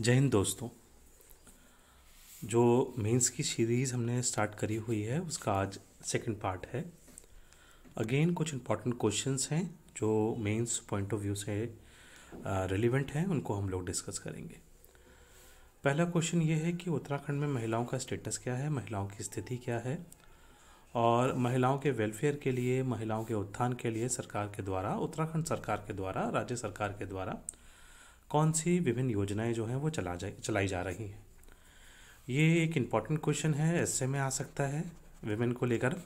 जय हिंद दोस्तों जो मेंस की सीरीज़ हमने स्टार्ट करी हुई है उसका आज सेकंड पार्ट है अगेन कुछ इम्पॉर्टेंट क्वेश्चंस हैं जो मेंस पॉइंट ऑफ व्यू से रिलीवेंट हैं उनको हम लोग डिस्कस करेंगे पहला क्वेश्चन ये है कि उत्तराखंड में महिलाओं का स्टेटस क्या है महिलाओं की स्थिति क्या है और महिलाओं के वेलफेयर के लिए महिलाओं के उत्थान के लिए सरकार के द्वारा उत्तराखंड सरकार के द्वारा राज्य सरकार के द्वारा कौन सी विभिन्न योजनाएं जो हैं वो चला जा चलाई जा रही हैं ये एक इम्पॉर्टेंट क्वेश्चन है ऐसे में आ सकता है विमेन को लेकर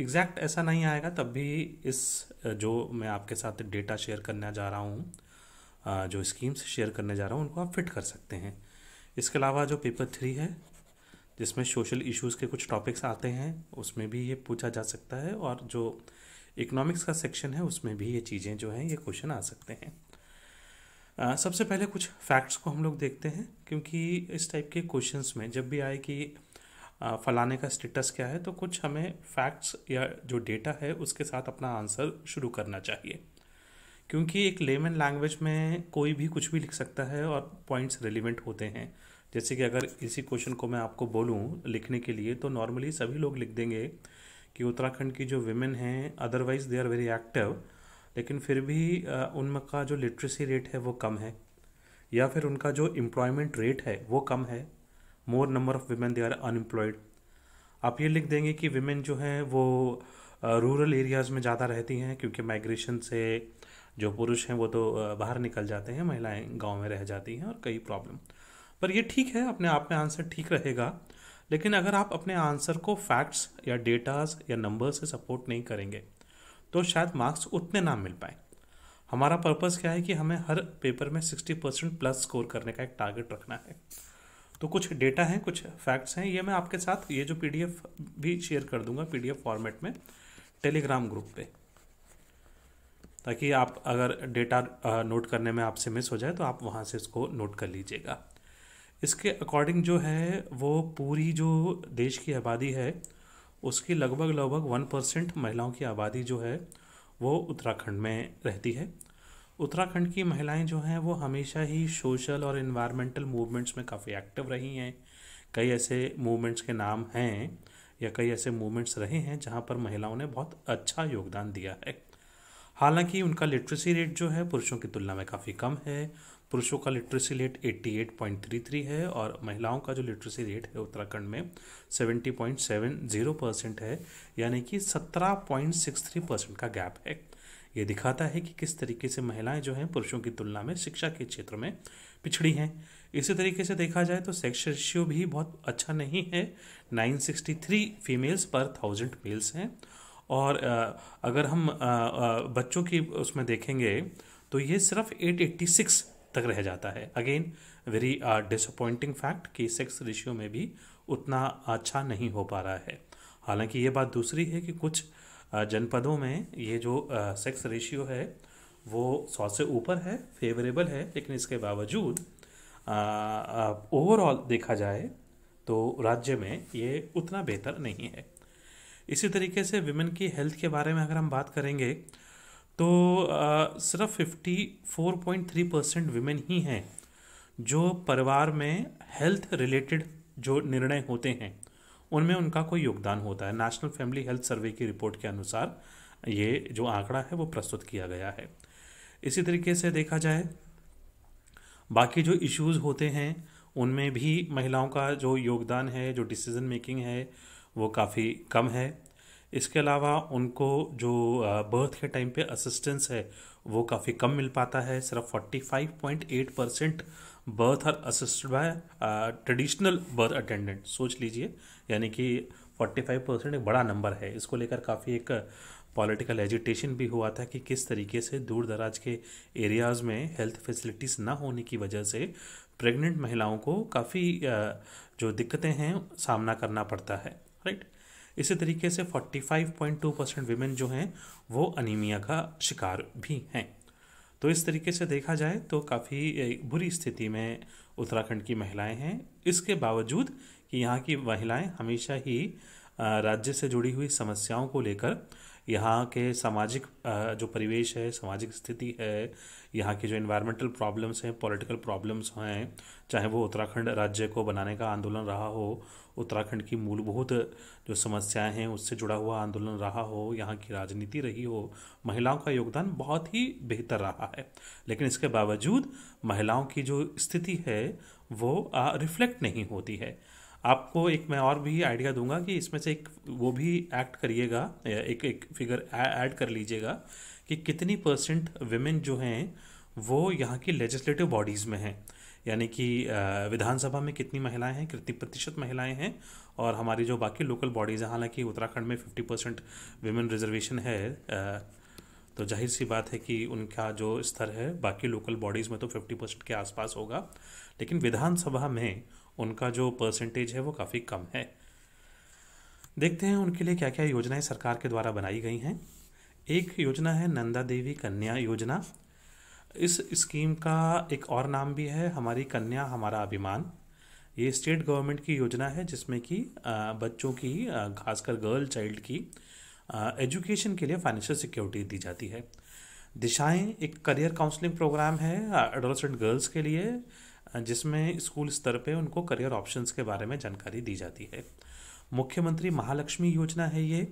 एग्जैक्ट ऐसा नहीं आएगा तब भी इस जो मैं आपके साथ डेटा शेयर करने जा रहा हूँ जो स्कीम्स शेयर करने जा रहा हूँ उनको आप फिट कर सकते हैं इसके अलावा जो पेपर थ्री है जिसमें सोशल इश्यूज़ के कुछ टॉपिक्स आते हैं उसमें भी ये पूछा जा सकता है और जो इकोनॉमिक्स का सेक्शन है उसमें भी ये चीज़ें जो हैं ये क्वेश्चन आ सकते हैं सबसे पहले कुछ फैक्ट्स को हम लोग देखते हैं क्योंकि इस टाइप के क्वेश्चंस में जब भी आए कि फलाने का स्टेटस क्या है तो कुछ हमें फैक्ट्स या जो डेटा है उसके साथ अपना आंसर शुरू करना चाहिए क्योंकि एक लेमन लैंग्वेज में कोई भी कुछ भी लिख सकता है और पॉइंट्स रेलिवेंट होते हैं जैसे कि अगर इसी क्वेश्चन को मैं आपको बोलूँ लिखने के लिए तो नॉर्मली सभी लोग लिख देंगे कि उत्तराखंड की जो वेमेन हैं otherwise they are very active लेकिन फिर भी उनका जो लिटरेसी रेट है वो कम है या फिर उनका जो एम्प्लॉयमेंट रेट है वो कम है more number of women they are unemployed आप ये लिख देंगे कि वीमेन जो हैं वो रूरल एरियाज़ में ज़्यादा रहती हैं क्योंकि माइग्रेशन से जो पुरुष हैं वो तो बाहर निकल जाते हैं महिलाएं गांव में रह जाती हैं और कई प्रॉब्लम पर ये ठीक है अपने आप में आंसर ठीक रहेगा लेकिन अगर आप अपने आंसर को फैक्ट्स या डेटाज या नंबर से सपोर्ट नहीं करेंगे तो शायद मार्क्स उतने ना मिल पाए हमारा पर्पस क्या है कि हमें हर पेपर में सिक्सटी परसेंट प्लस स्कोर करने का एक टारगेट रखना है तो कुछ डेटा है कुछ फैक्ट्स हैं ये मैं आपके साथ ये जो पी भी शेयर कर दूंगा पी फॉर्मेट में टेलीग्राम ग्रुप पे ताकि आप अगर डेटा नोट करने में आपसे मिस हो जाए तो आप वहाँ से इसको नोट कर लीजिएगा इसके अकॉर्डिंग जो है वो पूरी जो देश की आबादी है उसकी लगभग लगभग वन परसेंट महिलाओं की आबादी जो है वो उत्तराखंड में रहती है उत्तराखंड की महिलाएं जो हैं वो हमेशा ही सोशल और इन्वायरमेंटल मूवमेंट्स में काफ़ी एक्टिव रही हैं कई ऐसे मूवमेंट्स के नाम हैं या कई ऐसे मूवमेंट्स रहे हैं जहाँ पर महिलाओं ने बहुत अच्छा योगदान दिया है हालांकि उनका लिटरेसी रेट जो है पुरुषों की तुलना में काफ़ी कम है पुरुषों का लिटरेसी रेट 88.33 है और महिलाओं का जो लिटरेसी रेट है उत्तराखंड में 70.70 परसेंट है यानी कि 17.63 परसेंट का गैप है ये दिखाता है कि किस तरीके से महिलाएं जो हैं पुरुषों की तुलना में शिक्षा के क्षेत्र में पिछड़ी हैं इसी तरीके से देखा जाए तो सेक्स रेशियो भी बहुत अच्छा नहीं है 963 फीमेल्स पर थाउजेंड मेल्स हैं और अगर हम बच्चों की उसमें देखेंगे तो ये सिर्फ 886 तक रह जाता है अगेन वेरी डिसअपॉइंटिंग फैक्ट कि सेक्स रेशियो में भी उतना अच्छा नहीं हो पा रहा है हालांकि ये बात दूसरी है कि कुछ uh, जनपदों में ये जो सेक्स uh, रेशियो है वो सौ से ऊपर है फेवरेबल है लेकिन इसके बावजूद ओवरऑल uh, देखा जाए तो राज्य में ये उतना बेहतर नहीं है इसी तरीके से विमेन की हेल्थ के बारे में अगर हम बात करेंगे तो सिर्फ fifty four point three percent women ही हैं जो परिवार में हेल्थ रिलेटेड जो निर्णय होते हैं उनमें उनका कोई योगदान होता है नेशनल फैमिली हेल्थ सर्वे की रिपोर्ट के अनुसार ये जो आंकड़ा है वो प्रस्तुत किया गया है इसी तरीके से देखा जाए बाकी जो इश्यूज होते हैं उनमें भी महिलाओं का जो योगदान है जो डिसीज़न मेकिंग है वो काफ़ी कम है इसके अलावा उनको जो बर्थ के टाइम पे असिस्टेंस है वो काफ़ी कम मिल पाता है सिर्फ 45.8 percent birth are assisted by traditional birth attendant सोच लीजिए यानी कि 45 परसेंट एक बड़ा नंबर है इसको लेकर काफ़ी एक पॉलिटिकल एजिटेशन भी हुआ था कि किस तरीके से दूर दराज के एरियाज़ में हेल्थ फैसिलिटीज़ ना होने की वजह से प्रेग्नेंट महिलाओं को काफ़ी जो दिक्कतें हैं सामना करना पड़ता है राइट right? इसी तरीके से 45.2 परसेंट वीमेन जो हैं वो अनीमिया का शिकार भी हैं तो इस तरीके से देखा जाए तो काफ़ी बुरी स्थिति में उत्तराखंड की महिलाएं हैं इसके बावजूद कि यहाँ की महिलाएं हमेशा ही राज्य से जुड़ी हुई समस्याओं को लेकर यहाँ के सामाजिक जो परिवेश है सामाजिक स्थिति है यहाँ के जो इन्वायरमेंटल प्रॉब्लम्स हैं पॉलिटिकल प्रॉब्लम्स हैं चाहे वो उत्तराखंड राज्य को बनाने का आंदोलन रहा हो उत्तराखंड की मूलभूत जो समस्याएं हैं उससे जुड़ा हुआ आंदोलन रहा हो यहाँ की राजनीति रही हो महिलाओं का योगदान बहुत ही बेहतर रहा है लेकिन इसके बावजूद महिलाओं की जो स्थिति है वो रिफ्लेक्ट नहीं होती है आपको एक मैं और भी आइडिया दूंगा कि इसमें से एक वो भी एक्ट करिएगा एक एक फिगर ऐड कर लीजिएगा कि कितनी परसेंट वेमेन जो हैं वो यहाँ की लेजिस्लेटिव बॉडीज़ में हैं यानी कि विधानसभा में कितनी महिलाएं हैं कितनी प्रतिशत महिलाएं हैं और हमारी जो बाकी लोकल बॉडीज़ हैं हालांकि उत्तराखंड में 50 परसेंट वेमेन रिजर्वेशन है तो जाहिर सी बात है कि उनका जो स्तर है बाकी लोकल बॉडीज़ में तो 50 परसेंट के आसपास होगा लेकिन विधानसभा में उनका जो परसेंटेज है वो काफ़ी कम है देखते हैं उनके लिए क्या क्या योजनाएं सरकार के द्वारा बनाई गई हैं एक योजना है नंदा देवी कन्या योजना इस स्कीम का एक और नाम भी है हमारी कन्या हमारा अभिमान ये स्टेट गवर्नमेंट की योजना है जिसमें कि बच्चों की खासकर गर्ल चाइल्ड की एजुकेशन के लिए फाइनेंशियल सिक्योरिटी दी जाती है दिशाएं एक करियर काउंसलिंग प्रोग्राम है एडोलसेंट गर्ल्स के लिए जिसमें स्कूल स्तर पे उनको करियर ऑप्शंस के बारे में जानकारी दी जाती है मुख्यमंत्री महालक्ष्मी योजना है ये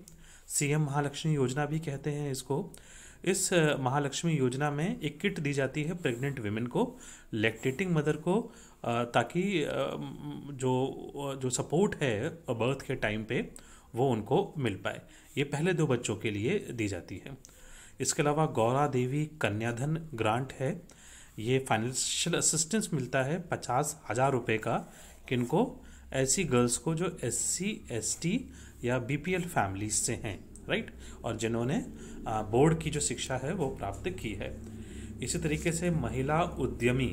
सीएम महालक्ष्मी योजना भी कहते हैं इसको इस महालक्ष्मी योजना में एक किट दी जाती है प्रेग्नेंट वीमेन को लैक्टेटिंग मदर को ताकि जो जो सपोर्ट है बर्थ के टाइम पे वो उनको मिल पाए ये पहले दो बच्चों के लिए दी जाती है इसके अलावा गौरा देवी कन्याधन ग्रांट है ये फाइनेंशियल असिस्टेंस मिलता है पचास हज़ार रुपये का किनको ऐसी गर्ल्स को जो एस सी एस टी या बी पी एल फैमिलीज से हैं राइट और जिन्होंने बोर्ड की जो शिक्षा है वो प्राप्त की है इसी तरीके से महिला उद्यमी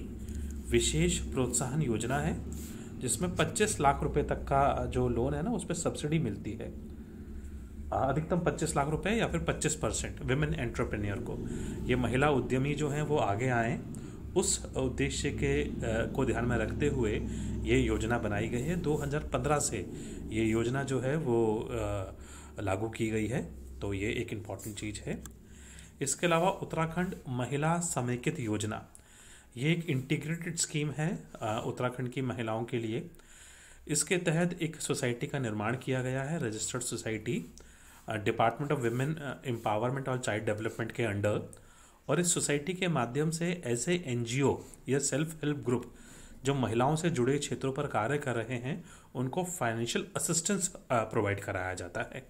विशेष प्रोत्साहन योजना है जिसमें 25 लाख रुपए तक का जो लोन है ना उस पर सब्सिडी मिलती है अधिकतम 25 लाख रुपए या फिर 25 परसेंट वेमेन एंटरप्रेन्योर को ये महिला उद्यमी जो हैं वो आगे आएँ उस उद्देश्य के को ध्यान में रखते हुए ये योजना बनाई गई है 2015 से ये योजना जो है वो लागू की गई है तो ये एक इम्पॉर्टेंट चीज़ है इसके अलावा उत्तराखंड महिला समेकित योजना ये एक इंटीग्रेटेड स्कीम है उत्तराखंड की महिलाओं के लिए इसके तहत एक सोसाइटी का निर्माण किया गया है registered society department of women empowerment और चाइल्ड डेवलपमेंट के अंडर और इस सोसाइटी के माध्यम से ऐसे एन या सेल्फ हेल्प ग्रुप जो महिलाओं से जुड़े क्षेत्रों पर कार्य कर रहे हैं उनको फाइनेंशियल असिस्टेंस प्रोवाइड कराया जाता है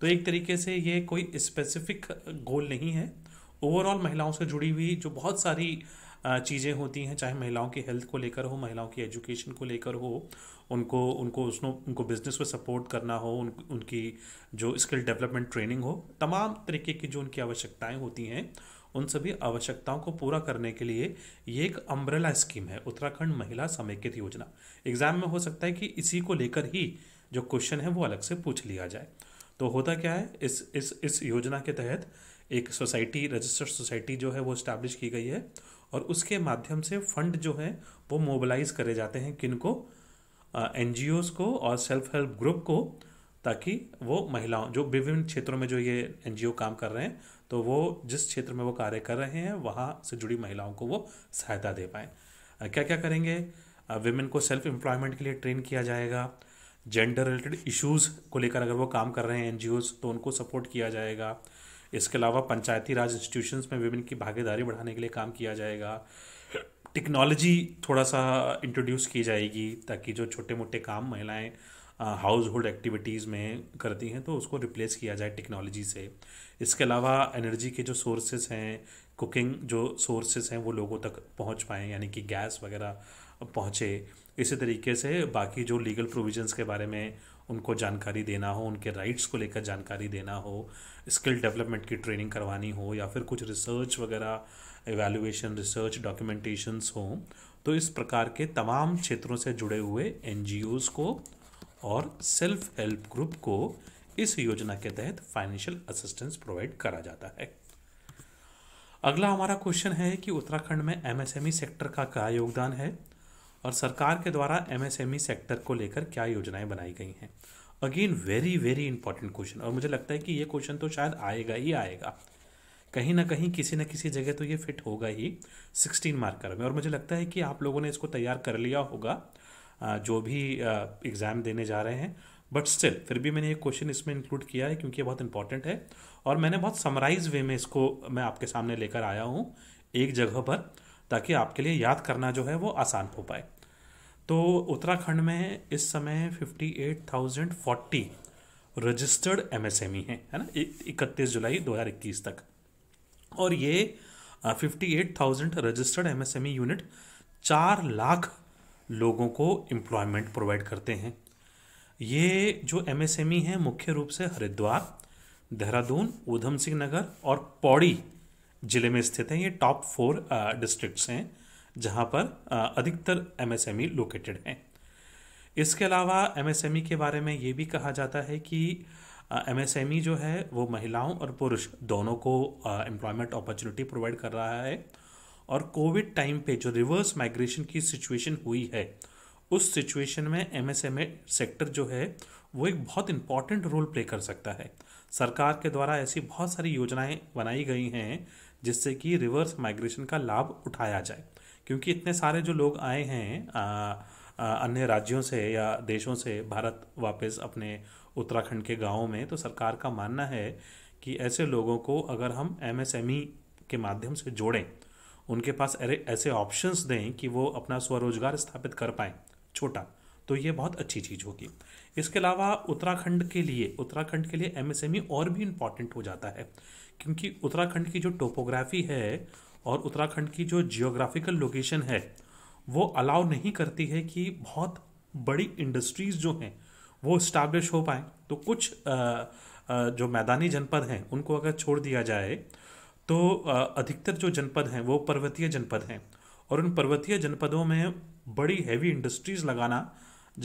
तो एक तरीके से ये कोई स्पेसिफिक गोल नहीं है ओवरऑल महिलाओं से जुड़ी हुई जो बहुत सारी चीज़ें होती हैं चाहे महिलाओं की हेल्थ को लेकर हो महिलाओं की एजुकेशन को लेकर हो उनको उनको उसको उनको बिज़नेस में सपोर्ट करना हो उन, उनकी जो स्किल डेवलपमेंट ट्रेनिंग हो तमाम तरीके की जो उनकी आवश्यकताएं होती हैं उन सभी आवश्यकताओं को पूरा करने के लिए ये एक अम्ब्रेला स्कीम है उत्तराखंड महिला समेकित योजना एग्जाम में हो सकता है कि इसी को लेकर ही जो क्वेश्चन है वो अलग से पूछ लिया जाए तो होता क्या है इस इस इस योजना के तहत एक सोसाइटी रजिस्टर्ड सोसाइटी जो है वो इस्टेब्लिश की गई है और उसके माध्यम से फंड जो है वो मोबिलाइज करे जाते हैं को एन को और सेल्फ हेल्प ग्रुप को ताकि वो महिलाओं जो विभिन्न क्षेत्रों में जो ये एन काम कर रहे हैं तो वो जिस क्षेत्र में वो कार्य कर रहे हैं वहाँ से जुड़ी महिलाओं को वो सहायता दे पाएँ क्या क्या करेंगे वेमेन को सेल्फ एम्प्लॉयमेंट के लिए ट्रेन किया जाएगा जेंडर रिलेटेड इश्यूज़ को लेकर अगर वो काम कर रहे हैं एन तो उनको सपोर्ट किया जाएगा इसके अलावा पंचायती राज इंस्टीट्यूशंस में वेमेन की भागीदारी बढ़ाने के लिए काम किया जाएगा टेक्नोलॉजी थोड़ा सा इंट्रोड्यूस की जाएगी ताकि जो छोटे मोटे काम महिलाएं हाउस होल्ड एक्टिविटीज़ में करती हैं तो उसको रिप्लेस किया जाए टेक्नोलॉजी से इसके अलावा एनर्जी के जो सोर्सेज हैं कुकिंग जो सोर्सेज हैं वो लोगों तक पहुंच पाएँ यानी कि गैस वगैरह पहुँचे इसी तरीके से बाकी जो लीगल प्रोविजंस के बारे में उनको जानकारी देना हो उनके राइट्स को लेकर जानकारी देना हो स्किल डेवलपमेंट की ट्रेनिंग करवानी हो या फिर कुछ रिसर्च वगैरह एवेल्यूशन रिसर्च डॉक्यूमेंटेशंस हो तो इस प्रकार के तमाम क्षेत्रों से जुड़े हुए एन को और सेल्फ हेल्प ग्रुप को इस योजना के तहत फाइनेंशियल असिस्टेंस प्रोवाइड करा जाता है अगला हमारा क्वेश्चन है कि उत्तराखंड में एमएसएमई सेक्टर e का क्या योगदान है और सरकार के द्वारा एमएसएमई सेक्टर e को लेकर क्या योजनाएं बनाई गई हैं again very very important question और मुझे लगता है कि ये क्वेश्चन तो शायद आएगा ही आएगा कहीं ना कहीं किसी न किसी जगह तो ये फिट होगा ही सिक्सटीन मार्कर में और मुझे लगता है कि आप लोगों ने इसको तैयार कर लिया होगा जो भी एग्ज़ाम देने जा रहे हैं बट स्टिल फिर भी मैंने ये क्वेश्चन इसमें इंक्लूड किया है क्योंकि ये बहुत इंपॉर्टेंट है और मैंने बहुत समराइज वे में इसको मैं आपके सामने लेकर आया हूँ एक जगह पर ताकि आपके लिए याद करना जो है वो आसान हो पाए तो उत्तराखंड में इस समय fifty eight thousand forty registered M S M E है ना इकतीस जुलाई दो हजार इक्कीस तक और ये fifty eight thousand registered M M S E unit चार लाख लोगों को एम्प्लॉयमेंट प्रोवाइड करते हैं ये जो एमएसएमई e हैं मुख्य रूप से हरिद्वार देहरादून ऊधम सिंह नगर और पौड़ी ज़िले में स्थित हैं ये टॉप फोर डिस्ट्रिक्ट्स हैं जहाँ पर अधिकतर एमएसएमई लोकेटेड e हैं इसके अलावा एमएसएमई e के बारे में ये भी कहा जाता है कि एमएसएमई जो है वो महिलाओं और पुरुष दोनों को एम्प्लॉयमेंट अपॉर्चुनिटी प्रोवाइड कर रहा है और कोविड टाइम पे जो रिवर्स माइग्रेशन की सिचुएशन हुई है उस सिचुएशन में एमएसएमई सेक्टर जो है वो एक बहुत इम्पॉर्टेंट रोल प्ले कर सकता है सरकार के द्वारा ऐसी बहुत सारी योजनाएं बनाई गई हैं जिससे कि रिवर्स माइग्रेशन का लाभ उठाया जाए क्योंकि इतने सारे जो लोग आए हैं अन्य राज्यों से या देशों से भारत वापस अपने उत्तराखंड के गाँव में तो सरकार का मानना है कि ऐसे लोगों को अगर हम एमएसएमई e के माध्यम से जोड़ें उनके पास ऐसे ऑप्शंस दें कि वो अपना स्वरोजगार स्थापित कर पाएँ छोटा तो ये बहुत अच्छी चीज़ होगी इसके अलावा उत्तराखंड के लिए उत्तराखंड के लिए एम e और भी इम्पॉर्टेंट हो जाता है क्योंकि उत्तराखंड की जो टोपोग्राफी है और उत्तराखंड की जो जियोग्राफिकल लोकेशन है वो अलाउ नहीं करती है कि बहुत बड़ी इंडस्ट्रीज़ जो हैं वो स्टैब्लिश हो पाएँ तो कुछ आ, आ, जो मैदानी जनपद हैं उनको अगर छोड़ दिया जाए तो अधिकतर जो जनपद हैं वो पर्वतीय जनपद हैं और उन पर्वतीय जनपदों में बड़ी हैवी इंडस्ट्रीज़ लगाना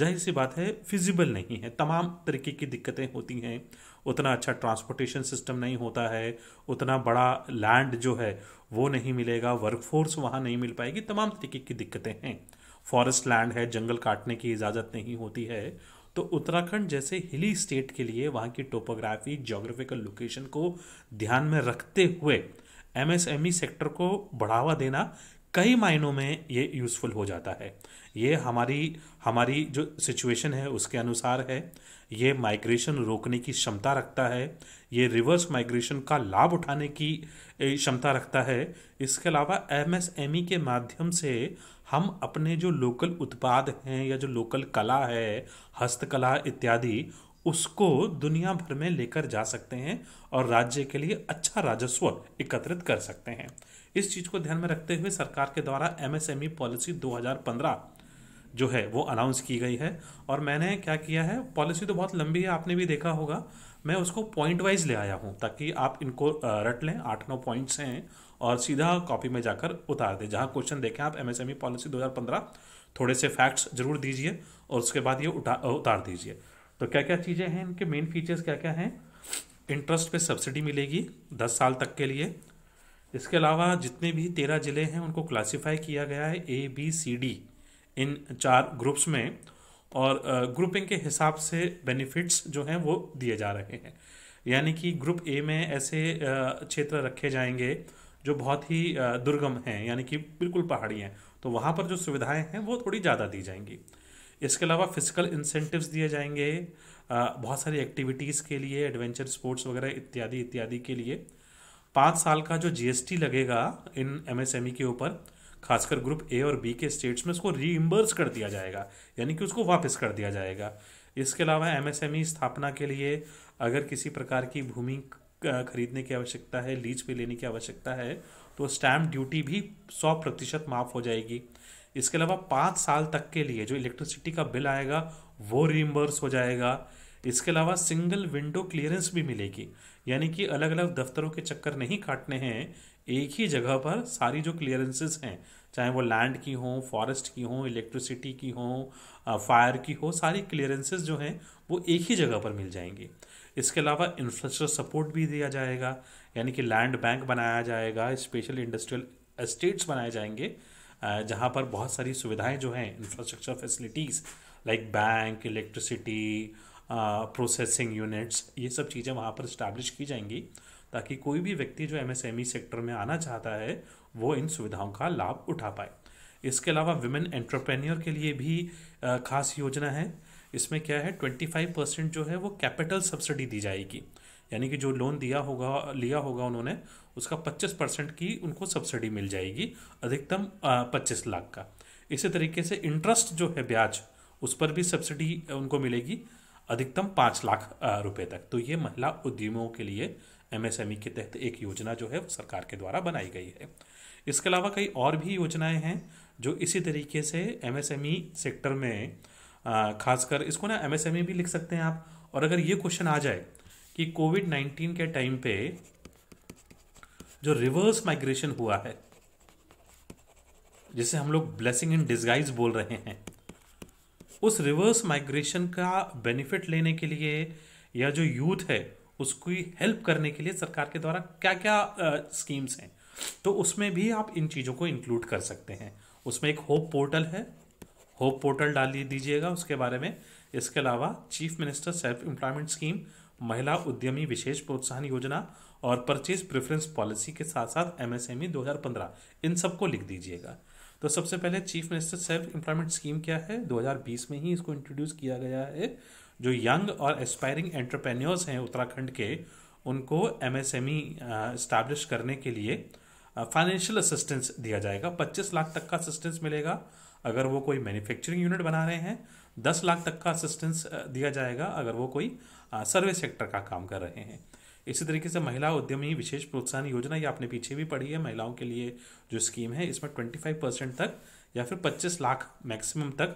जाहिर सी बात है फिजिबल नहीं है तमाम तरीके की दिक्कतें होती हैं उतना अच्छा ट्रांसपोर्टेशन सिस्टम नहीं होता है उतना बड़ा लैंड जो है वो नहीं मिलेगा वर्कफोर्स वहाँ नहीं मिल पाएगी तमाम तरीके की दिक्कतें हैं फॉरेस्ट लैंड है जंगल काटने की इजाज़त नहीं होती है तो उत्तराखंड जैसे हिली स्टेट के लिए वहाँ की टोपोग्राफी जोग्राफिकल लोकेशन को ध्यान में रखते हुए एमएसएमई सेक्टर e को बढ़ावा देना कई मायनों में ये यूज़फुल हो जाता है ये हमारी हमारी जो सिचुएशन है उसके अनुसार है ये माइग्रेशन रोकने की क्षमता रखता है ये रिवर्स माइग्रेशन का लाभ उठाने की क्षमता रखता है इसके अलावा एमएसएमई e के माध्यम से हम अपने जो लोकल उत्पाद हैं या जो लोकल कला है हस्तकला इत्यादि उसको दुनिया भर में लेकर जा सकते हैं और राज्य के लिए अच्छा राजस्व एकत्रित कर सकते हैं इस चीज़ को ध्यान में रखते हुए सरकार के द्वारा एमएसएमई e पॉलिसी 2015 जो है वो अनाउंस की गई है और मैंने क्या किया है पॉलिसी तो बहुत लंबी है आपने भी देखा होगा मैं उसको पॉइंट वाइज ले आया हूँ ताकि आप इनको रट लें आठ नौ पॉइंट्स हैं और सीधा कॉपी में जाकर उतार दें जहाँ क्वेश्चन देखें आप एमएसएमई पॉलिसी 2015 थोड़े से फैक्ट्स जरूर दीजिए और उसके बाद ये उठा उतार दीजिए तो क्या क्या चीज़ें हैं इनके मेन फीचर्स क्या क्या हैं इंटरेस्ट पे सब्सिडी मिलेगी दस साल तक के लिए इसके अलावा जितने भी तेरह ज़िले हैं उनको क्लासीफाई किया गया है ए बी सी डी इन चार ग्रुप्स में और ग्रुपिंग के हिसाब से बेनिफिट्स जो हैं वो दिए जा रहे हैं यानी कि ग्रुप ए में ऐसे क्षेत्र रखे जाएंगे जो बहुत ही दुर्गम हैं यानी कि बिल्कुल पहाड़ी हैं तो वहाँ पर जो सुविधाएं हैं वो थोड़ी ज़्यादा दी जाएंगी इसके अलावा फिजिकल इंसेंटिव्स दिए जाएंगे बहुत सारी एक्टिविटीज़ के लिए एडवेंचर स्पोर्ट्स वगैरह इत्यादि इत्यादि के लिए पाँच साल का जो जीएसटी लगेगा इन एमएसएमई e के ऊपर खासकर ग्रुप ए और बी के स्टेट्स में उसको रीइम्बर्स कर दिया जाएगा यानी कि उसको वापस कर दिया जाएगा इसके अलावा एमएसएमई e स्थापना के लिए अगर किसी प्रकार की भूमि खरीदने की आवश्यकता है लीज पे लेने की आवश्यकता है तो स्टैम्प ड्यूटी भी सौ प्रतिशत माफ़ हो जाएगी इसके अलावा पाँच साल तक के लिए जो इलेक्ट्रिसिटी का बिल आएगा वो रीइम्बर्स हो जाएगा इसके अलावा सिंगल विंडो क्लियरेंस भी मिलेगी यानी कि अलग अलग दफ्तरों के चक्कर नहीं काटने हैं एक ही जगह पर सारी जो क्लियरेंसेस हैं चाहे वो लैंड की हों फॉरेस्ट की हों इलेक्ट्रिसिटी की हों फायर की हो सारी क्लियरेंसेस जो हैं वो एक ही जगह पर मिल जाएंगी इसके अलावा इंफ्रास्ट्रक्चर सपोर्ट भी दिया जाएगा यानी कि लैंड बैंक बनाया जाएगा स्पेशल इंडस्ट्रियल एस्टेट्स बनाए जाएंगे जहाँ पर बहुत सारी सुविधाएं जो हैं infrastructure facilities like bank electricity processing units ये सब चीज़ें वहाँ पर इस्टेब्लिश की जाएंगी ताकि कोई भी व्यक्ति जो एमएसएमई e सेक्टर में आना चाहता है वो इन सुविधाओं का लाभ उठा पाए इसके अलावा विमेन एंटरप्रेन्योर के लिए भी खास योजना है इसमें क्या है ट्वेंटी फाइव परसेंट जो है वो कैपिटल सब्सिडी दी जाएगी यानी कि जो लोन दिया होगा लिया होगा उन्होंने उसका पच्चीस परसेंट की उनको सब्सिडी मिल जाएगी अधिकतम पच्चीस लाख का इसी तरीके से इंटरेस्ट जो है ब्याज उस पर भी सब्सिडी उनको मिलेगी अधिकतम पाँच लाख रुपए तक तो ये महिला उद्यमियों के लिए एमएसएमई के तहत एक योजना जो है वो सरकार के द्वारा बनाई गई है इसके अलावा कई और भी योजनाएं हैं जो इसी तरीके से एमएसएमई सेक्टर में खासकर इसको ना एमएसएमई भी लिख सकते हैं आप और अगर ये क्वेश्चन आ जाए कि कोविड नाइन्टीन के टाइम पे जो रिवर्स माइग्रेशन हुआ है जिसे हम लोग ब्लेसिंग इन डिस्गाइज बोल रहे हैं उस रिवर्स माइग्रेशन का बेनिफिट लेने के लिए या जो यूथ है उसकी हेल्प करने के लिए सरकार के द्वारा क्या क्या स्कीम्स हैं तो उसमें भी आप इन चीज़ों को इंक्लूड कर सकते हैं उसमें एक होप पोर्टल है होप पोर्टल डाल दीजिएगा उसके बारे में इसके अलावा chief minister self employment scheme महिला उद्यमी विशेष प्रोत्साहन योजना और परचेज प्रेफरेंस पॉलिसी के साथ साथ एमएसएमई 2015 इन सबको लिख दीजिएगा तो सबसे पहले chief minister self employment scheme क्या है 2020 में ही इसको इंट्रोड्यूस किया गया है जो यंग और एस्पायरिंग एंटरप्रेन्योर्स हैं उत्तराखंड के उनको एम ई इस्टेब्लिश करने के लिए फाइनेंशियल असिस्टेंस दिया जाएगा पच्चीस लाख तक का असिस्टेंस मिलेगा अगर वो कोई मैन्युफैक्चरिंग यूनिट बना रहे हैं दस लाख तक का असिस्टेंस दिया जाएगा अगर वो कोई सर्विस सेक्टर का काम कर रहे हैं इसी तरीके से महिला उद्यमी विशेष प्रोत्साहन योजना ये आपने पीछे भी पढ़ी है महिलाओं के लिए जो स्कीम है इसमें ट्वेंटी फाइव परसेंट तक या फिर पच्चीस लाख मैक्सिमम तक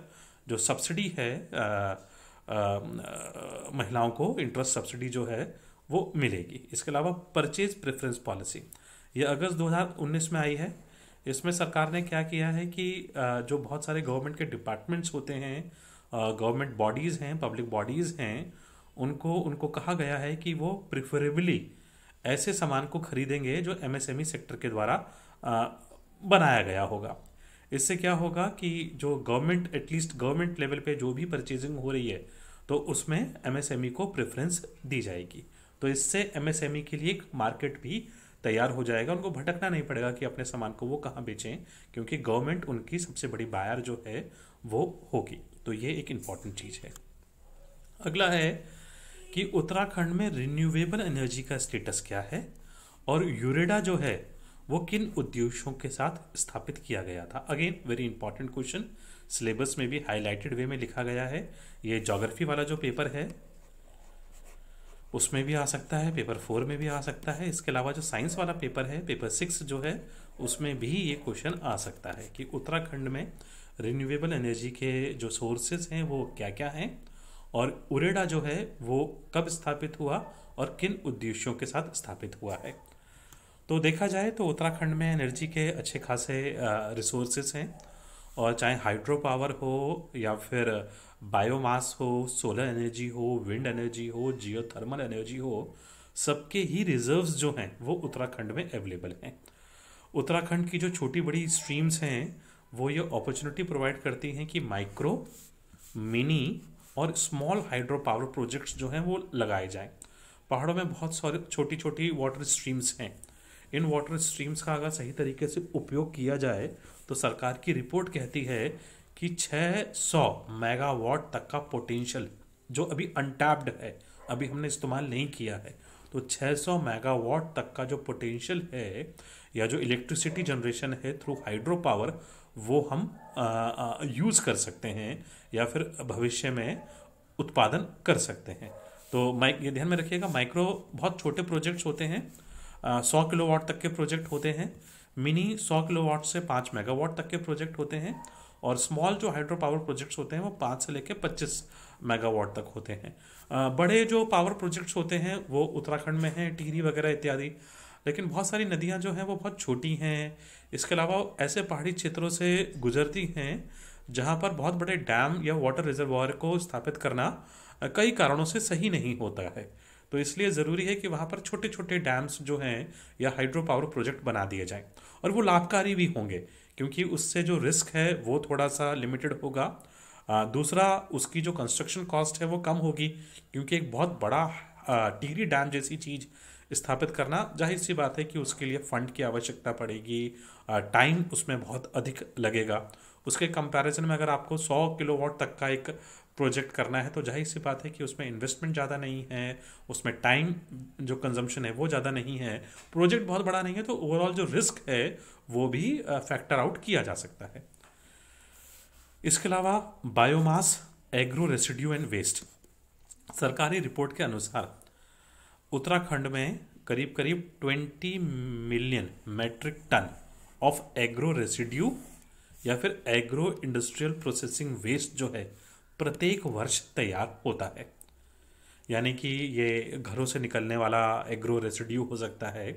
जो सब्सिडी है आ, महिलाओं को इंटरेस्ट सब्सिडी जो है वो मिलेगी इसके अलावा परचेज प्रेफरेंस पॉलिसी ये अगस्त 2019 में आई है इसमें सरकार ने क्या किया है कि जो बहुत सारे गवर्नमेंट के डिपार्टमेंट्स होते हैं गवर्नमेंट बॉडीज़ हैं पब्लिक बॉडीज़ हैं उनको उनको कहा गया है कि वो प्रिफरेबली ऐसे सामान को खरीदेंगे जो एमएसएमई सेक्टर e के द्वारा बनाया गया होगा इससे क्या होगा कि जो गवर्नमेंट एटलीस्ट गवर्नमेंट लेवल पे जो भी परचेजिंग हो रही है तो उसमें एमएसएमई e को प्रेफरेंस दी जाएगी तो इससे एमएसएमई e के लिए एक मार्केट भी तैयार हो जाएगा उनको भटकना नहीं पड़ेगा कि अपने सामान को वो कहाँ बेचें क्योंकि गवर्नमेंट उनकी सबसे बड़ी बायर जो है वो होगी तो ये एक इम्पॉर्टेंट चीज़ है अगला है कि उत्तराखंड में रिन्यूएबल एनर्जी का स्टेटस क्या है और यूरेडा जो है वो किन उद्देश्यों के साथ स्थापित किया गया था again very important question syllabus में भी हाईलाइटेड वे में लिखा गया है ये जोग्राफी वाला जो पेपर है उसमें भी आ सकता है पेपर फोर में भी आ सकता है इसके अलावा जो साइंस वाला पेपर है पेपर सिक्स जो है उसमें भी ये क्वेश्चन आ सकता है कि उत्तराखंड में रिन्यूएबल एनर्जी के जो सोर्सेज हैं वो क्या क्या हैं और उरेडा जो है वो कब स्थापित हुआ और किन उद्देश्यों के साथ स्थापित हुआ है तो देखा जाए तो उत्तराखंड में एनर्जी के अच्छे खासे रिसोर्सेज हैं और चाहे हाइड्रो पावर हो या फिर बायोमास हो सोलर एनर्जी हो विंड एनर्जी हो जियो थर्मल एनर्जी हो सबके ही रिजर्व्स जो हैं वो उत्तराखंड में अवेलेबल हैं उत्तराखंड की जो छोटी बड़ी स्ट्रीम्स हैं वो ये अपॉर्चुनिटी प्रोवाइड करती हैं कि माइक्रो मिनी और स्मॉल हाइड्रो पावर प्रोजेक्ट्स जो हैं वो लगाए जाएं पहाड़ों में बहुत सारे छोटी छोटी वाटर स्ट्रीम्स हैं इन वाटर स्ट्रीम्स का अगर सही तरीके से उपयोग किया जाए तो सरकार की रिपोर्ट कहती है कि 600 मेगावाट तक का पोटेंशियल जो अभी अनटैप्ड है अभी हमने इस्तेमाल नहीं किया है तो 600 मेगावाट तक का जो पोटेंशियल है या जो इलेक्ट्रिसिटी जनरेशन है थ्रू हाइड्रो पावर वो हम यूज़ कर सकते हैं या फिर भविष्य में उत्पादन कर सकते हैं तो माइक ये ध्यान में रखिएगा माइक्रो बहुत छोटे प्रोजेक्ट्स होते हैं सौ किलो वाट तक के प्रोजेक्ट होते हैं मिनी 100 किलोवाट से 5 मेगावाट तक के प्रोजेक्ट होते हैं और स्मॉल जो हाइड्रो पावर प्रोजेक्ट्स होते हैं वो पाँच से लेकर पच्चीस मेगावाट तक होते हैं बड़े जो पावर प्रोजेक्ट्स होते हैं वो उत्तराखंड में हैं टिहरी वगैरह इत्यादि लेकिन बहुत सारी नदियाँ जो हैं वो बहुत छोटी हैं इसके अलावा ऐसे पहाड़ी क्षेत्रों से गुजरती हैं जहाँ पर बहुत बड़े डैम या वाटर रिजर्वर को स्थापित करना कई कारणों से सही नहीं होता है तो इसलिए ज़रूरी है कि वहाँ पर छोटे छोटे डैम्स जो हैं या हाइड्रो पावर प्रोजेक्ट बना दिए जाएँ और वो लाभकारी भी होंगे क्योंकि उससे जो रिस्क है वो थोड़ा सा लिमिटेड होगा दूसरा उसकी जो कंस्ट्रक्शन कॉस्ट है वो कम होगी क्योंकि एक बहुत बड़ा टिगरी डैम जैसी चीज़ स्थापित करना जाहिर सी बात है कि उसके लिए फंड की आवश्यकता पड़ेगी टाइम उसमें बहुत अधिक लगेगा उसके कंपैरिजन में अगर आपको 100 किलोवाट तक का एक प्रोजेक्ट करना है तो जाहिर सी बात है कि उसमें इन्वेस्टमेंट ज़्यादा नहीं है उसमें टाइम जो कंजम्पशन है वो ज़्यादा नहीं है प्रोजेक्ट बहुत बड़ा नहीं है तो ओवरऑल जो रिस्क है वो भी फैक्टर आउट किया जा सकता है इसके अलावा biomass agro residue and waste सरकारी रिपोर्ट के अनुसार उत्तराखंड में करीब करीब 20 million metric ton of agro residue या फिर एग्रो इंडस्ट्रियल प्रोसेसिंग वेस्ट जो है प्रत्येक वर्ष तैयार होता है यानी कि ये घरों से निकलने वाला एग्रो रेसिड्यू हो सकता है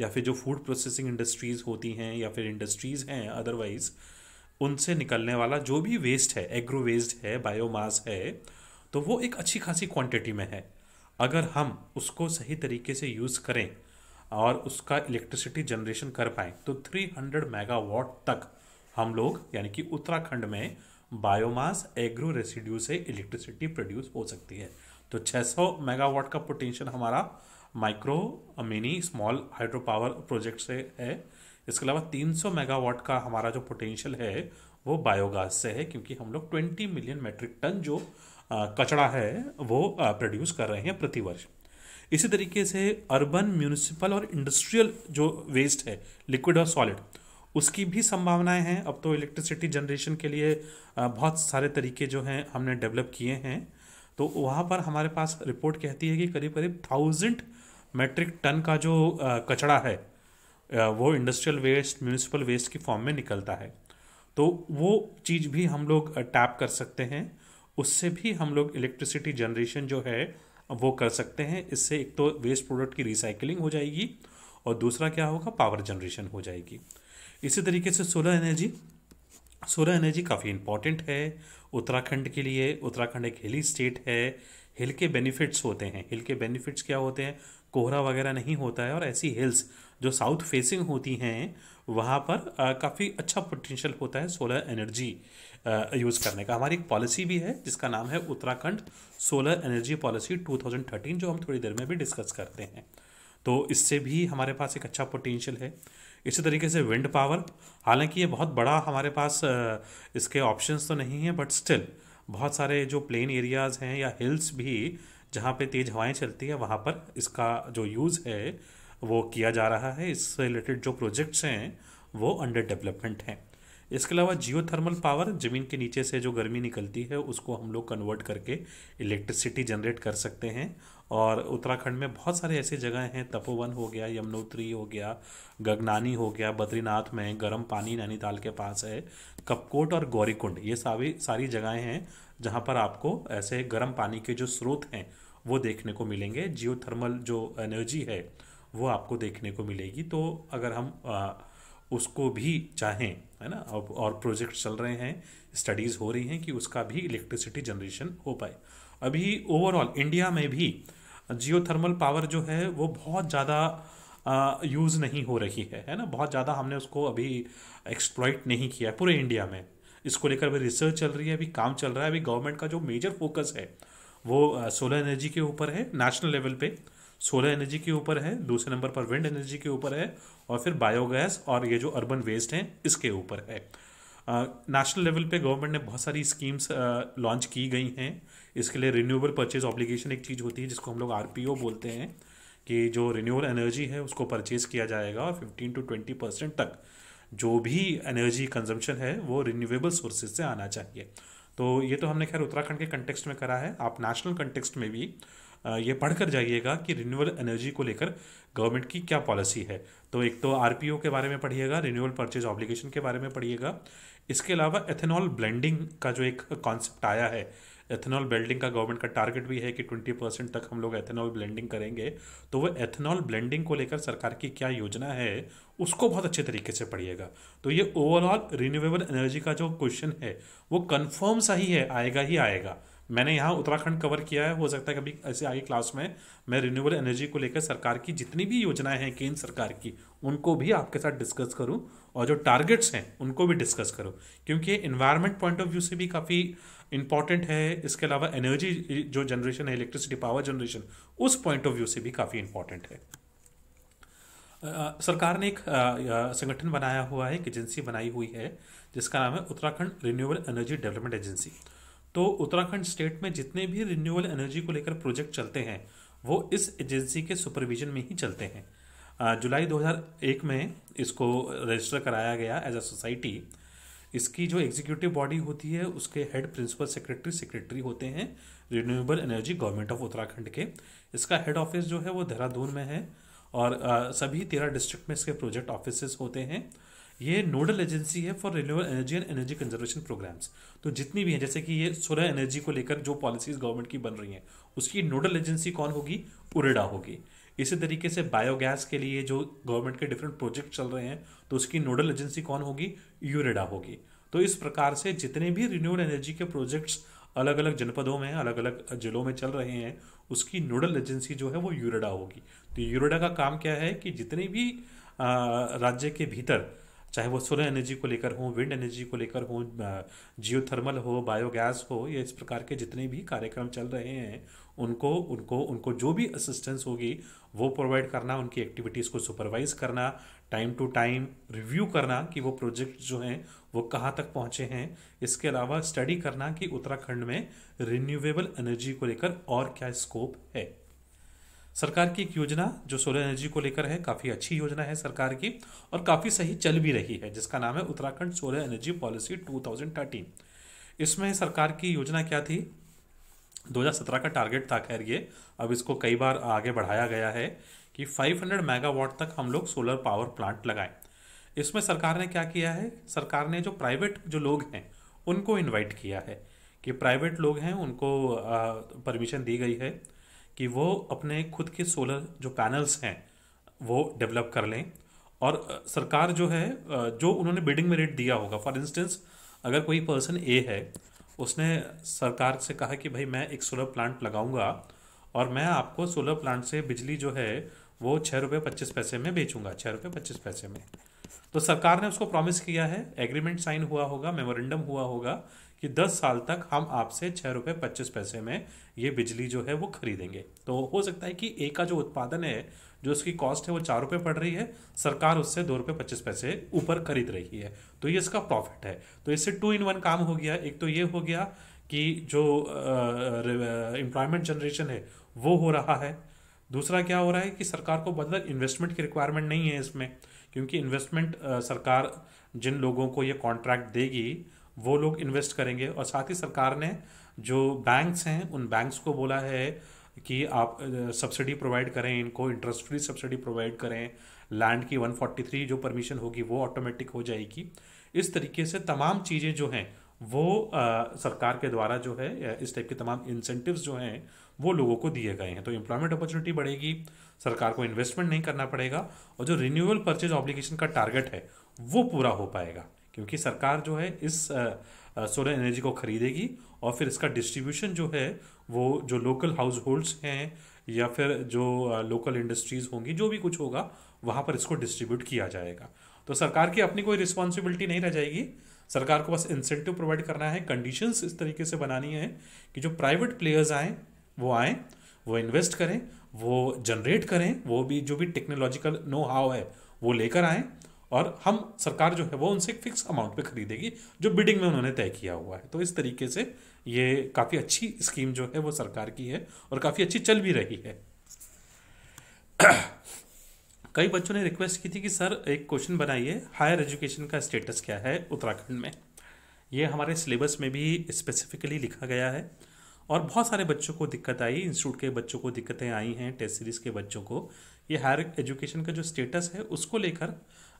या फिर जो फूड प्रोसेसिंग इंडस्ट्रीज़ होती हैं या फिर इंडस्ट्रीज़ हैं अदरवाइज़ उनसे निकलने वाला जो भी वेस्ट है एग्रो वेस्ट है बायोमास है तो वो एक अच्छी खासी क्वांटिटी में है अगर हम उसको सही तरीके से यूज़ करें और उसका इलेक्ट्रिसिटी जनरेशन कर पाएँ तो 300 मेगावाट तक हम लोग यानी कि उत्तराखंड में बायोमास एग्रो रेसिड्यू से इलेक्ट्रिसिटी प्रोड्यूस हो सकती है तो 600 मेगावाट का पोटेंशियल हमारा micro mini small hydro power project से है इसके अलावा 300 मेगावाट का हमारा जो पोटेंशियल है वो बायोगैस से है क्योंकि हम लोग 20 मिलियन मेट्रिक टन जो कचड़ा है वो प्रोड्यूस कर रहे हैं प्रतिवर्ष इसी तरीके से अर्बन म्यूनिसिपल और इंडस्ट्रियल जो वेस्ट है लिक्विड और सॉलिड उसकी भी संभावनाएं हैं अब तो इलेक्ट्रिसिटी जनरेशन के लिए बहुत सारे तरीके जो हैं हमने डेवलप किए हैं तो वहाँ पर हमारे पास रिपोर्ट कहती है कि करीब करीब थाउजेंड मेट्रिक टन का जो कचड़ा है वो इंडस्ट्रियल वेस्ट म्यूनिसिपल वेस्ट की फॉर्म में निकलता है तो वो चीज़ भी हम लोग टैप कर सकते हैं उससे भी हम लोग इलेक्ट्रिसिटी जनरेशन जो है वो कर सकते हैं इससे एक तो वेस्ट प्रोडक्ट की रिसाइकलिंग हो जाएगी और दूसरा क्या होगा पावर जनरेशन हो जाएगी इसी तरीके से सोलर एनर्जी सोलर एनर्जी काफ़ी इंपॉर्टेंट है उत्तराखंड के लिए उत्तराखंड एक हिली स्टेट है हिल के बेनिफिट्स होते हैं हिल के बेनिफिट्स क्या होते हैं कोहरा वगैरह नहीं होता है और ऐसी हिल्स जो साउथ फेसिंग होती हैं वहाँ पर काफ़ी अच्छा पोटेंशियल होता है सोलर एनर्जी यूज़ करने का हमारी एक पॉलिसी भी है जिसका नाम है उत्तराखंड सोलर एनर्जी पॉलिसी 2013 जो हम थोड़ी देर में भी डिस्कस करते हैं तो इससे भी हमारे पास एक अच्छा पोटेंशियल है इसी तरीके से विंड पावर हालांकि ये बहुत बड़ा हमारे पास इसके ऑप्शंस तो नहीं है बट स्टिल बहुत सारे जो प्लेन एरियाज़ हैं या हिल्स भी जहाँ पे तेज़ हवाएं चलती है वहाँ पर इसका जो यूज़ है वो किया जा रहा है इससे रिलेटेड जो प्रोजेक्ट्स हैं वो अंडर डेवलपमेंट हैं इसके अलावा जियो थर्मल पावर ज़मीन के नीचे से जो गर्मी निकलती है उसको हम लोग कन्वर्ट करके इलेक्ट्रिसिटी जनरेट कर सकते हैं और उत्तराखंड में बहुत सारे ऐसे जगह हैं तपोवन हो गया यमुनोत्री हो गया गगनानी हो गया बद्रीनाथ में गर्म पानी नैनीताल के पास है कपकोट और गौरीकुंड ये सारी सारी जगहें हैं जहाँ पर आपको ऐसे गर्म पानी के जो स्रोत हैं वो देखने को मिलेंगे जियो जो एनर्जी है वो आपको देखने को मिलेगी तो अगर हम आ, उसको भी चाहें है ना अब और प्रोजेक्ट चल रहे हैं स्टडीज़ हो रही हैं कि उसका भी इलेक्ट्रिसिटी जनरेशन हो पाए अभी ओवरऑल इंडिया में भी जियो थर्मल पावर जो है वो बहुत ज़्यादा यूज़ नहीं हो रही है है ना बहुत ज़्यादा हमने उसको अभी एक्सप्लॉइट नहीं किया है पूरे इंडिया में इसको लेकर अभी रिसर्च चल रही है अभी काम चल रहा है अभी गवर्नमेंट का जो मेजर फोकस है वो सोलर एनर्जी के ऊपर है नेशनल लेवल पे सोलर एनर्जी के ऊपर है दूसरे नंबर पर विंड एनर्जी के ऊपर है और फिर बायोगैस और ये जो अर्बन वेस्ट हैं इसके ऊपर है नेशनल लेवल पे गवर्नमेंट ने बहुत सारी स्कीम्स लॉन्च की गई हैं इसके लिए रिन्यूएबल परचेज ऑब्लिगेशन एक चीज़ होती है जिसको हम लोग आर बोलते हैं कि जो रिन्यूअल एनर्जी है उसको परचेज किया जाएगा और फिफ्टीन टू ट्वेंटी परसेंट तक जो भी एनर्जी कंजम्पशन है वो रिन्यूएबल सोर्सेज से आना चाहिए तो ये तो हमने खैर उत्तराखंड के कंटेक्सट में करा है आप नेशनल कंटेक्सट में भी ये पढ़ कर जाइएगा कि रिन्यूअल एनर्जी को लेकर गवर्नमेंट की क्या पॉलिसी है तो एक तो आर के बारे में पढ़िएगा रिन्यूअल परचेज ऑब्लिगेशन के बारे में पढ़िएगा इसके अलावा एथेनॉल ब्लेंडिंग का जो एक कॉन्सेप्ट आया है एथेनॉल ब्लेंडिंग का गवर्नमेंट का टारगेट भी है कि ट्वेंटी परसेंट तक हम लोग एथेनॉल ब्लेंडिंग करेंगे तो वह एथेनॉल ब्लेंडिंग को लेकर सरकार की क्या योजना है उसको बहुत अच्छे तरीके से पढ़िएगा तो ये ओवरऑल रिन्यूएबल एनर्जी का जो क्वेश्चन है वो कन्फर्म सा ही है आएगा ही आएगा मैंने यहाँ उत्तराखंड कवर किया है हो सकता है कभी ऐसे आगे क्लास में मैं रिन्यूएबल एनर्जी को लेकर सरकार की जितनी भी योजनाएं हैं केंद्र सरकार की उनको भी आपके साथ डिस्कस करूं और जो टारगेट्स हैं उनको भी डिस्कस करूँ क्योंकि इन्वायरमेंट पॉइंट ऑफ व्यू से भी काफ़ी इंपॉर्टेंट है इसके अलावा एनर्जी जो जनरेशन है इलेक्ट्रिसिटी पावर जनरेशन उस पॉइंट ऑफ व्यू से भी काफ़ी इंपॉर्टेंट है सरकार ने एक संगठन बनाया हुआ है एक एजेंसी बनाई हुई है जिसका नाम है Uttarakhand renewable energy development agency तो उत्तराखंड स्टेट में जितने भी रिन्यूएबल एनर्जी को लेकर प्रोजेक्ट चलते हैं वो इस एजेंसी के सुपरविजन में ही चलते हैं जुलाई 2001 में इसको रजिस्टर कराया गया एज अ सोसाइटी इसकी जो एग्जीक्यूटिव बॉडी होती है उसके हेड प्रिंसिपल सेक्रेटरी सेक्रेटरी होते हैं renewable energy government of Uttarakhand के इसका हेड ऑफिस जो है वो देहरादून में है और सभी तेरह डिस्ट्रिक्ट में इसके प्रोजेक्ट ऑफिस होते हैं ये नोडल एजेंसी है for renewable energy and energy conservation programs तो जितनी भी हैं जैसे कि ये सोलर एनर्जी को लेकर जो पॉलिसीज गवर्नमेंट की बन रही हैं उसकी नोडल एजेंसी कौन होगी उरेडा होगी इसी तरीके से बायोगैस के लिए जो गवर्नमेंट के डिफरेंट प्रोजेक्ट चल रहे हैं तो उसकी नोडल एजेंसी कौन होगी यूरेडा होगी तो इस प्रकार से जितने भी रिन्यूअल एनर्जी के प्रोजेक्ट्स अलग अलग जनपदों में अलग अलग जिलों में चल रहे हैं उसकी नोडल एजेंसी जो है वो यूरेडा होगी तो यूरेडा का काम क्या है कि जितने भी राज्य के भीतर चाहे वो सोलर एनर्जी को लेकर हो विंड एनर्जी को लेकर हो जियो थर्मल हो बायोगैस हो या इस प्रकार के जितने भी कार्यक्रम चल रहे हैं उनको उनको उनको जो भी असिस्टेंस होगी वो प्रोवाइड करना उनकी एक्टिविटीज़ को सुपरवाइज करना टाइम टू टाइम रिव्यू करना कि वो प्रोजेक्ट जो हैं वो कहाँ तक पहुँचे हैं इसके अलावा स्टडी करना कि उत्तराखंड में रिन्यूएबल एनर्जी को लेकर और क्या स्कोप है सरकार की एक योजना जो सोलर एनर्जी को लेकर है काफ़ी अच्छी योजना है सरकार की और काफ़ी सही चल भी रही है जिसका नाम है उत्तराखंड सोलर एनर्जी पॉलिसी 2013 इसमें सरकार की योजना क्या थी 2017 का टारगेट था खैर ये अब इसको कई बार आगे बढ़ाया गया है कि 500 मेगावाट तक हम लोग सोलर पावर प्लांट लगाएं इसमें सरकार ने क्या किया है सरकार ने जो प्राइवेट जो लोग हैं उनको इन्वाइट किया है कि प्राइवेट लोग हैं उनको परमिशन दी गई है कि वो अपने खुद के सोलर जो पैनल्स हैं वो डेवलप कर लें और सरकार जो है जो उन्होंने बिल्डिंग में रेट दिया होगा फॉर इंस्टेंस अगर कोई पर्सन ए है उसने सरकार से कहा कि भाई मैं एक सोलर प्लांट लगाऊंगा और मैं आपको सोलर प्लांट से बिजली जो है वो छः रुपये पच्चीस पैसे में बेचूंगा छः रुपये पच्चीस पैसे में तो सरकार ने उसको प्रॉमिस किया है एग्रीमेंट साइन हुआ होगा मेमोरेंडम हुआ होगा कि 10 साल तक हम आपसे छः रुपये पच्चीस पैसे में ये बिजली जो है वो खरीदेंगे तो हो सकता है कि एक का जो उत्पादन है जो उसकी कॉस्ट है वो चार रुपये पड़ रही है सरकार उससे दो रुपये पच्चीस पैसे ऊपर खरीद रही है तो ये इसका प्रॉफिट है तो इससे टू इन वन काम हो गया एक तो ये हो गया कि जो एम्प्लॉयमेंट जनरेशन है वो हो रहा है दूसरा क्या हो रहा है कि सरकार को बदला इन्वेस्टमेंट की रिक्वायरमेंट नहीं है इसमें क्योंकि इन्वेस्टमेंट सरकार जिन लोगों को ये कॉन्ट्रैक्ट देगी वो लोग इन्वेस्ट करेंगे और साथ ही सरकार ने जो बैंक्स हैं उन बैंक्स को बोला है कि आप सब्सिडी प्रोवाइड करें इनको इंटरेस्ट फ्री सब्सिडी प्रोवाइड करें लैंड की 143 जो परमिशन होगी वो ऑटोमेटिक हो जाएगी इस तरीके से तमाम चीज़ें जो हैं वो आ, सरकार के द्वारा जो है इस टाइप के तमाम इंसेंटिव्स जो हैं वो लोगों को दिए गए हैं तो एम्प्लॉयमेंट अपॉर्चुनिटी बढ़ेगी सरकार को इन्वेस्टमेंट नहीं करना पड़ेगा और जो रिन्यूअल परचेज ऑब्लिगेशन का टारगेट है वो पूरा हो पाएगा क्योंकि सरकार जो है इस सोलर एनर्जी को खरीदेगी और फिर इसका डिस्ट्रीब्यूशन जो है वो जो लोकल हाउस होल्ड्स हैं या फिर जो लोकल इंडस्ट्रीज़ होंगी जो भी कुछ होगा वहाँ पर इसको डिस्ट्रीब्यूट किया जाएगा तो सरकार की अपनी कोई रिस्पॉन्सिबिलिटी नहीं रह जाएगी सरकार को बस इंसेंटिव प्रोवाइड करना है कंडीशंस इस तरीके से बनानी है कि जो प्राइवेट प्लेयर्स आएँ वो आएँ वो इन्वेस्ट करें वो जनरेट करें वो भी जो भी टेक्नोलॉजिकल नो हाव है वो लेकर आएँ और हम सरकार जो है वो उनसे एक फिक्स अमाउंट पे खरीदेगी जो बिडिंग में उन्होंने तय किया हुआ है तो इस तरीके से ये काफ़ी अच्छी स्कीम जो है वो सरकार की है और काफ़ी अच्छी चल भी रही है कई बच्चों ने रिक्वेस्ट की थी कि सर एक क्वेश्चन बनाइए हायर एजुकेशन का स्टेटस क्या है उत्तराखंड में ये हमारे सिलेबस में भी स्पेसिफिकली लिखा गया है और बहुत सारे बच्चों को दिक्कत आई इंस्टीट्यूट के बच्चों को दिक्कतें आई हैं टेस्ट सीरीज़ के बच्चों को ये हायर एजुकेशन का जो स्टेटस है उसको लेकर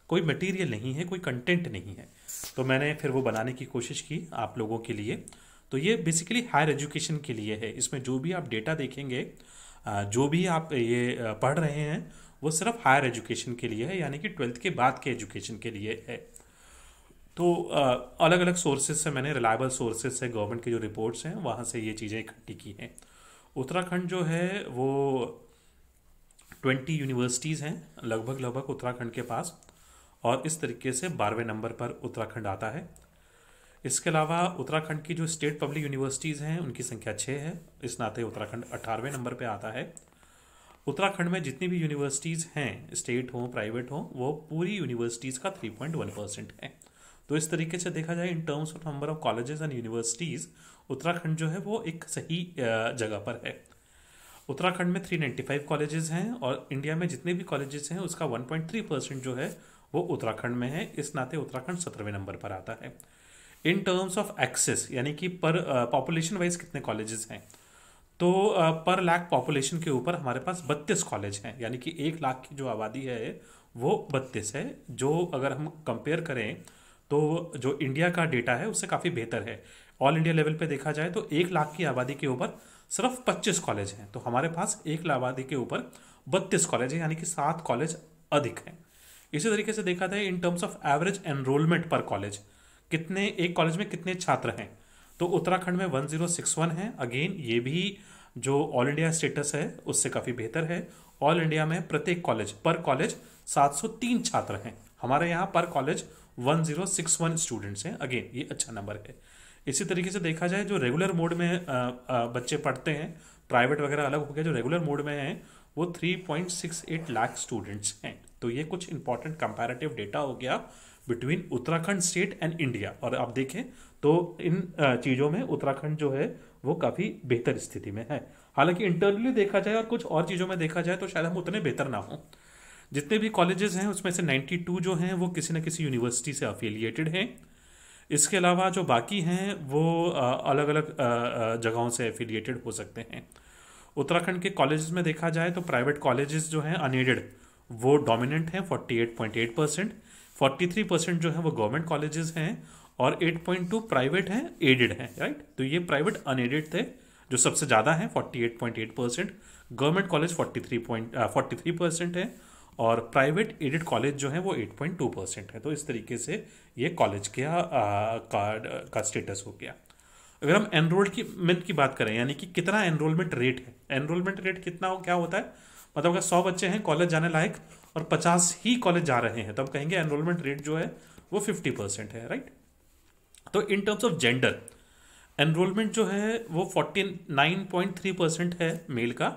कोई मटेरियल नहीं है कोई कंटेंट नहीं है तो मैंने फिर वो बनाने की कोशिश की आप लोगों के लिए तो ये बेसिकली हायर एजुकेशन के लिए है इसमें जो भी आप डेटा देखेंगे जो भी आप ये पढ़ रहे हैं वो सिर्फ हायर एजुकेशन के लिए है यानी कि ट्वेल्थ के बाद के एजुकेशन के लिए है तो अलग अलग सोर्सेज से मैंने रिलायबल सोर्सेज से गवर्नमेंट की जो रिपोर्ट्स हैं वहाँ से ये चीज़ें इकट्ठी की हैं उत्तराखंड जो है वो ट्वेंटी यूनिवर्सिटीज़ हैं लगभग लगभग उत्तराखंड के पास और इस तरीके से बारहवें नंबर पर उत्तराखंड आता है इसके अलावा उत्तराखंड की जो स्टेट पब्लिक यूनिवर्सिटीज़ हैं उनकी संख्या छः है इस नाते उत्तराखंड अठारहवें नंबर पर आता है उत्तराखंड में जितनी भी यूनिवर्सिटीज़ हैं स्टेट हों प्राइवेट हों वो पूरी यूनिवर्सिटीज़ का थ्री पॉइंट वन परसेंट है तो इस तरीके से देखा जाए in terms of number of colleges and universities Uttarakhand जो है वो एक सही जगह पर है उत्तराखंड में 395 कॉलेजेस हैं और इंडिया में जितने भी कॉलेजेस हैं उसका 1.3 परसेंट जो है वो उत्तराखंड में है इस नाते उत्तराखंड सत्रहवें नंबर पर आता है इन टर्म्स ऑफ एक्सेस यानी कि पर पॉपुलेशन वाइज कितने कॉलेजेस हैं तो पर लाख पॉपुलेशन के ऊपर हमारे पास बत्तीस कॉलेज हैं यानी कि एक लाख की जो आबादी है वो बत्तीस है जो अगर हम कंपेयर करें तो जो इंडिया का डेटा है उससे काफ़ी बेहतर है ऑल इंडिया लेवल पे देखा जाए तो एक लाख की आबादी के ऊपर सिर्फ 25 कॉलेज हैं तो हमारे पास एक लाख आबादी के ऊपर 32 कॉलेज हैं यानी कि सात कॉलेज अधिक हैं इसी तरीके से देखा जाए in terms of average enrolment per college कितने एक कॉलेज में कितने छात्र हैं तो उत्तराखंड में वन जीरो सिक्स वन है अगेन ये भी जो ऑल इंडिया स्टेटस है उससे काफ़ी बेहतर है ऑल इंडिया में प्रत्येक कॉलेज पर कॉलेज सात सौ तीन छात्र हैं हमारे यहाँ पर college one zero six one students हैं अगेन ये अच्छा नंबर है इसी तरीके से देखा जाए जो रेगुलर मोड में आ, आ, बच्चे पढ़ते हैं प्राइवेट वगैरह अलग हो गया जो रेगुलर मोड में हैं वो three point six eight lakh students हैं तो ये कुछ इंपॉर्टेंट कंपेरेटिव डेटा हो गया between Uttarakhand state and India और आप देखें तो इन चीज़ों में उत्तराखंड जो है वो काफ़ी बेहतर स्थिति में है हालांकि इंटरनली देखा जाए और कुछ और चीज़ों में देखा जाए तो शायद हम उतने बेहतर ना हों जितने भी कॉलेजेस हैं उसमें से 92 जो हैं वो किसी न किसी यूनिवर्सिटी से अफिलिएटेड हैं इसके अलावा जो बाकी हैं वो अलग अलग जगहों से एफिलिएटेड हो सकते हैं उत्तराखंड के कॉलेज में देखा जाए तो प्राइवेट कॉलेजेस जो हैं अनएडेड वो डोमिनेंट हैं 48.8 परसेंट फोर्टी परसेंट जो है वो गवर्नमेंट कॉलेजेस हैं और 8.2 प्राइवेट हैं एडेड हैं राइट तो ये प्राइवेट अनएडेड थे जो सबसे ज़्यादा हैं 48.8 percent government college 43 point forty percent है और प्राइवेट एडेड कॉलेज जो है वो 8.2 परसेंट है तो इस तरीके से ये कॉलेज के आ, का का स्टेटस हो गया अगर हम एनरोल्ड की मेंट की बात करें यानी कि कितना एनरोलमेंट रेट है एनरोलमेंट रेट कितना हो क्या होता है मतलब अगर सौ बच्चे हैं कॉलेज जाने लायक और पचास ही कॉलेज जा रहे हैं तो हम कहेंगे एनरोलमेंट रेट जो है वो फिफ्टी परसेंट है राइट तो in terms of gender enrolment जो है वो forty nine point three percent है मेल का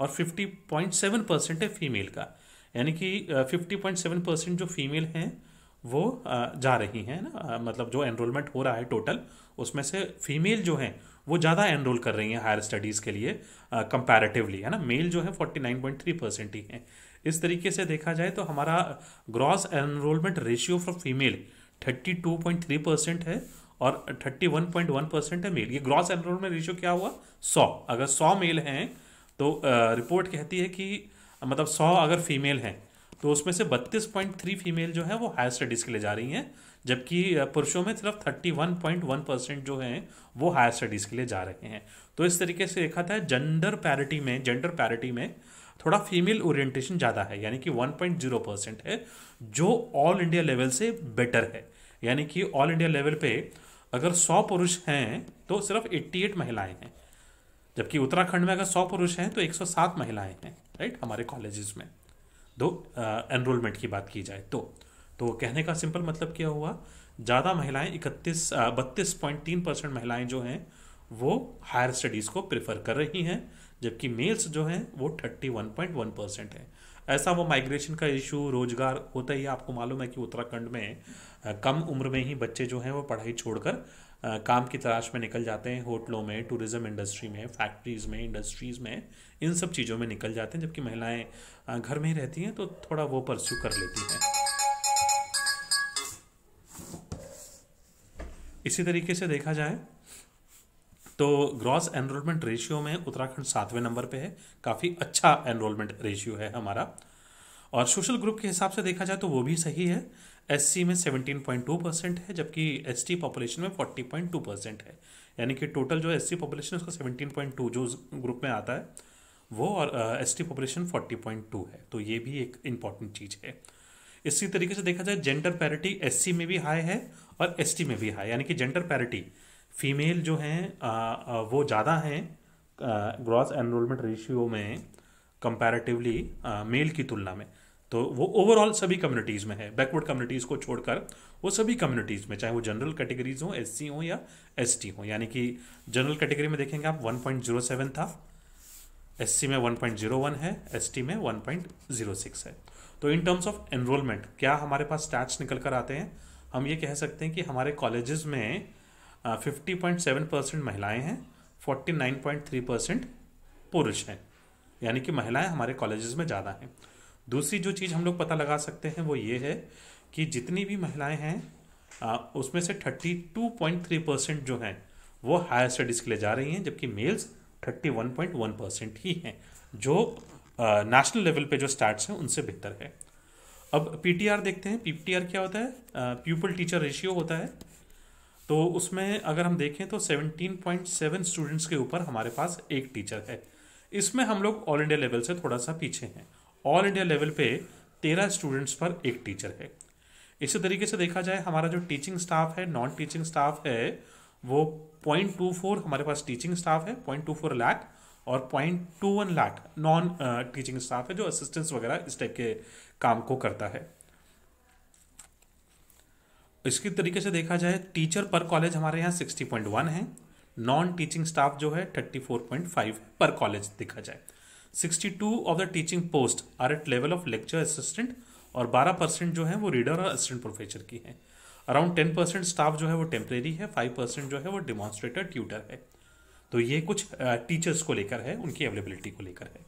और फिफ्टी पॉइंट सेवन परसेंट है फीमेल का यानी कि फिफ्टी पॉइंट सेवन परसेंट जो फीमेल हैं वो जा रही हैं ना मतलब जो एनरोलमेंट हो रहा है टोटल उसमें से फीमेल जो हैं वो ज़्यादा एनरोल कर रही हैं हायर स्टडीज़ के लिए कंपैरेटिवली है ना मेल जो है forty nine point three percent ही हैं इस तरीके से देखा जाए तो हमारा gross enrolment ratio for female thirty two point three percent है और thirty one point one percent है मेल ये ग्रॉस एनरोलमेंट रेशियो क्या हुआ सौ अगर सौ मेल हैं तो रिपोर्ट कहती है कि मतलब सौ अगर फीमेल हैं तो उसमें से बत्तीस पॉइंट थ्री फीमेल जो है वो हायर स्टडीज़ के लिए जा रही हैं जबकि पुरुषों में सिर्फ thirty one point one percent जो हैं वो हायर स्टडीज़ के लिए जा रहे हैं तो इस तरीके से देखा था जेंडर पैरिटी में जेंडर पैरिटी में थोड़ा फीमेल ओरिएंटेशन ज़्यादा है यानी कि वन पॉइंट जीरो परसेंट है जो ऑल इंडिया लेवल से बेटर है यानी कि ऑल इंडिया लेवल पे अगर सौ पुरुष हैं तो सिर्फ एट महिलाएं हैं जबकि उत्तराखंड में अगर सौ पुरुष हैं तो सात महिलाएं हैं राइट हमारे कॉलेजेस में दो तो, एनरोलमेंट की बात की जाए तो तो कहने का सिंपल मतलब क्या हुआ ज़्यादा महिलाएं इकतीस बत्तीस पॉइंट तीन परसेंट महिलाएँ जो हैं वो हायर स्टडीज़ को प्रेफर कर रही हैं जबकि मेल्स जो हैं वो thirty one point one percent है ऐसा वो माइग्रेशन का इशू रोजगार होता ही आपको मालूम है कि उत्तराखंड में कम उम्र में ही बच्चे जो हैं वो पढ़ाई छोड़कर काम की तलाश में निकल जाते हैं होटलों में टूरिज़्म इंडस्ट्री में फैक्ट्रीज़ में इंडस्ट्रीज़ में इन सब चीज़ों में निकल जाते हैं जबकि महिलाएं घर में ही रहती हैं तो थोड़ा वो परस्यू कर लेती हैं इसी तरीके से देखा जाए तो ग्रॉस एनरोलमेंट रेशियो में उत्तराखंड सातवें नंबर पे है काफ़ी अच्छा एनरोलमेंट रेशियो है हमारा और सोशल ग्रुप के हिसाब से देखा जाए तो वो भी सही है एस में 17.2 परसेंट है जबकि एस टी पॉपुलेशन में 40.2 परसेंट है यानी कि टोटल जो एस पॉपुलेशन उसका 17.2 जो उस ग्रुप में आता है वो और एस टी पॉपुलेशन 40.2 है तो ये भी एक इम्पॉर्टेंट चीज़ है इसी तरीके से देखा जाए जेंडर पैरिटी एस में भी हाई है और एस में भी हाई यानी कि जेंडर पैरिटी फीमेल जो हैं वो ज़्यादा हैं ग्रॉस एनरोलमेंट रेशियो में कंपैरेटिवली मेल की तुलना में तो वो ओवरऑल सभी कम्युनिटीज़ में है बैकवर्ड कम्युनिटीज़ को छोड़कर वो सभी कम्युनिटीज़ में चाहे वो जनरल कैटेगरीज हो एस हो या एस हो यानी कि जनरल कैटेगरी में देखेंगे आप 1.07 था एस में 1.01 है एस में 1.06 है तो इन टर्म्स ऑफ एनरोलमेंट क्या हमारे पास स्टैट्स निकल कर आते हैं हम ये कह सकते हैं कि हमारे कॉलेजेस में फिफ्टी पॉइंट सेवन परसेंट महिलाएँ हैं forty nine point three percent पुरुष हैं यानी कि महिलाएं हमारे कॉलेजेस में ज़्यादा हैं दूसरी जो चीज़ हम लोग पता लगा सकते हैं वो ये है कि जितनी भी महिलाएं हैं उसमें से 32.3 परसेंट जो हैं वो हायर स्टडीज़ के लिए जा रही हैं जबकि मेल्स 31.1 परसेंट ही हैं जो नेशनल लेवल पे जो स्टार्ट्स हैं उनसे बेहतर है अब पीटीआर देखते हैं पीटीआर क्या होता है प्यूपल टीचर रेशियो होता है तो उसमें अगर हम देखें तो 17.7 स्टूडेंट्स के ऊपर हमारे पास एक टीचर है इसमें हम लोग ऑल इंडिया लेवल से थोड़ा सा पीछे हैं ऑल इंडिया लेवल पे तेरह स्टूडेंट्स पर एक टीचर है इसी तरीके से देखा जाए हमारा जो टीचिंग स्टाफ है नॉन टीचिंग स्टाफ है वो पॉइंट टू फोर हमारे पास टीचिंग स्टाफ है पॉइंट टू फोर लैख और point two one lakh non teaching staff है जो असिस्टेंस वगैरह इस टाइप के काम को करता है इसकी तरीके से देखा जाए टीचर पर कॉलेज हमारे यहाँ सिक्सटी पॉइंट वन है नॉन टीचिंग स्टाफ जो है thirty four point five per college देखा जाए 62 of the teaching post are at level of lecture assistant और 12 परसेंट जो है वो रीडर और असिस्टेंट प्रोफेसर की है अराउंड 10 परसेंट स्टाफ जो है वो टेम्परेरी है 5 परसेंट जो है वो डिमॉन्स्ट्रेटर ट्यूटर है तो ये कुछ टीचर्स को लेकर है उनकी अवेलेबिलिटी को लेकर है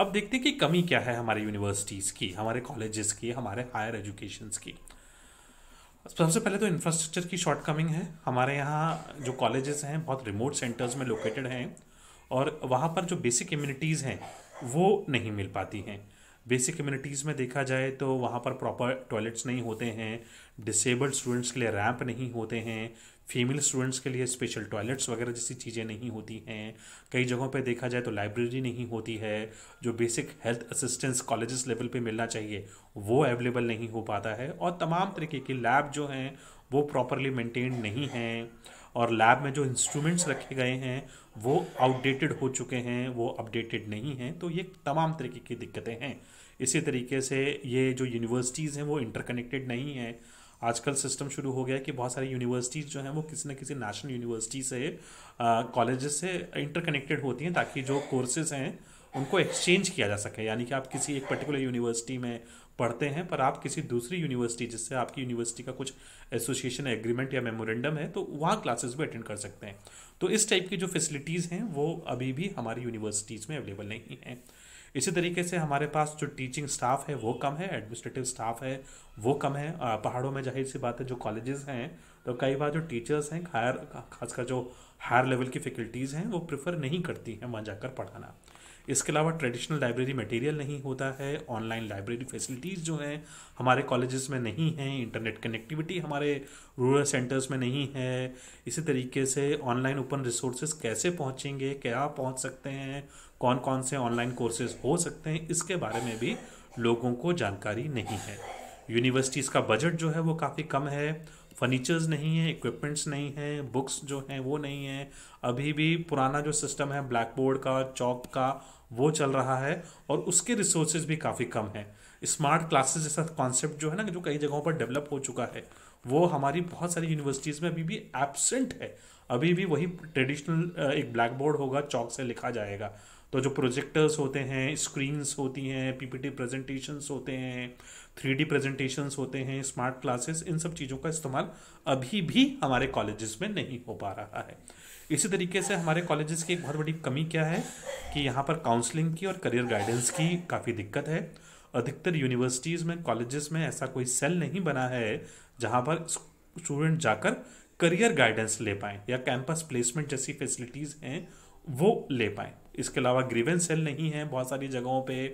अब देखते हैं कि कमी क्या है हमारे यूनिवर्सिटीज़ की हमारे कॉलेजेस की हमारे हायर एजुकेशन की सबसे पहले तो इंफ्रास्ट्रक्चर की शॉर्ट कमिंग है हमारे यहाँ जो कॉलेजेस हैं बहुत रिमोट सेंटर्स में लोकेटेड हैं और वहाँ पर जो बेसिक इम्यूनिटीज़ हैं वो नहीं मिल पाती हैं बेसिक इम्यूनिटीज़ में देखा जाए तो वहाँ पर प्रॉपर टॉयलेट्स नहीं होते हैं डिसेबल्ड स्टूडेंट्स के लिए रैंप नहीं होते हैं फीमेल स्टूडेंट्स के लिए स्पेशल टॉयलेट्स वगैरह जैसी चीज़ें नहीं होती हैं कई जगहों पे देखा जाए तो लाइब्रेरी नहीं होती है जो basic health assistance colleges level पे मिलना चाहिए वो अवेलेबल नहीं हो पाता है और तमाम तरीके के लैब जो हैं वो प्रॉपरली मेंटेन नहीं हैं और लैब में जो इंस्ट्रूमेंट्स रखे गए हैं वो आउटडेटेड हो चुके हैं वो अपडेटेड नहीं हैं तो ये तमाम तरीके की दिक्कतें हैं इसी तरीके से ये जो यूनिवर्सिटीज़ हैं वो इंटरकनेक्टेड नहीं हैं आजकल सिस्टम शुरू हो गया है कि बहुत सारी यूनिवर्सिटीज़ जो हैं वो किसी न किसी नेशनल यूनिवर्सिटी से कॉलेज से इंटरकनेक्टेड होती हैं ताकि जो कोर्सेज़ हैं उनको एक्सचेंज किया जा सके यानी कि आप किसी एक पर्टिकुलर यूनिवर्सिटी में पढ़ते हैं पर आप किसी दूसरी यूनिवर्सिटी जिससे आपकी यूनिवर्सिटी का कुछ एसोसिएशन एग्रीमेंट या मेमोरेंडम है तो वहाँ क्लासेस भी अटेंड कर सकते हैं तो इस टाइप की जो फैसिलिटीज़ हैं वो अभी भी हमारी यूनिवर्सिटीज़ में अवेलेबल नहीं हैं इसी तरीके से हमारे पास जो टीचिंग स्टाफ है वो कम है एडमिनिस्ट्रेटिव स्टाफ है वो कम है पहाड़ों में जाहिर सी बात है जो कॉलेजेस हैं तो कई बार जो टीचर्स हैं हायर खासकर जो हायर लेवल की फैकल्टीज़ हैं वो प्रेफर नहीं करती हैं वहाँ जाकर पढ़ाना इसके अलावा ट्रेडिशनल लाइब्रेरी मटेरियल नहीं होता है ऑनलाइन लाइब्रेरी फैसिलिटीज़ जो हैं हमारे कॉलेजेस में नहीं हैं इंटरनेट कनेक्टिविटी हमारे रूरल सेंटर्स में नहीं है इसी तरीके से ऑनलाइन ओपन रिसोर्सेज कैसे पहुँचेंगे क्या पहुँच सकते हैं कौन कौन से ऑनलाइन कोर्सेज हो सकते हैं इसके बारे में भी लोगों को जानकारी नहीं है यूनिवर्सिटीज़ का बजट जो है वो काफ़ी कम है फर्नीचर्स नहीं है इक्विपमेंट्स नहीं है बुक्स जो हैं वो नहीं है अभी भी पुराना जो सिस्टम है ब्लैक बोर्ड का चौक का वो चल रहा है और उसके रिसोर्सेज भी काफ़ी कम है स्मार्ट क्लासेस जैसा कॉन्सेप्ट जो है ना जो कई जगहों पर डेवलप हो चुका है वो हमारी बहुत सारी यूनिवर्सिटीज़ में अभी भी एबसेंट है अभी भी वही ट्रेडिशनल एक ब्लैक बोर्ड होगा चौक से लिखा जाएगा तो जो प्रोजेक्टर्स होते हैं स्क्रीन्स होती हैं पीपीटी प्रेजेंटेशंस होते हैं थ्री डी प्रेजेंटेशंस होते हैं स्मार्ट क्लासेस इन सब चीज़ों का इस्तेमाल अभी भी हमारे कॉलेजेस में नहीं हो पा रहा है इसी तरीके से हमारे कॉलेजेस की एक बहुत बड़ी कमी क्या है कि यहाँ पर काउंसलिंग की और करियर गाइडेंस की काफ़ी दिक्कत है अधिकतर यूनिवर्सिटीज़ में कॉलेजेस में ऐसा कोई सेल नहीं बना है जहाँ पर स्टूडेंट जाकर करियर गाइडेंस ले पाएँ या कैंपस प्लेसमेंट जैसी फैसिलिटीज़ हैं वो ले पाएँ इसके अलावा ग्रीवेंस सेल नहीं है बहुत सारी जगहों पे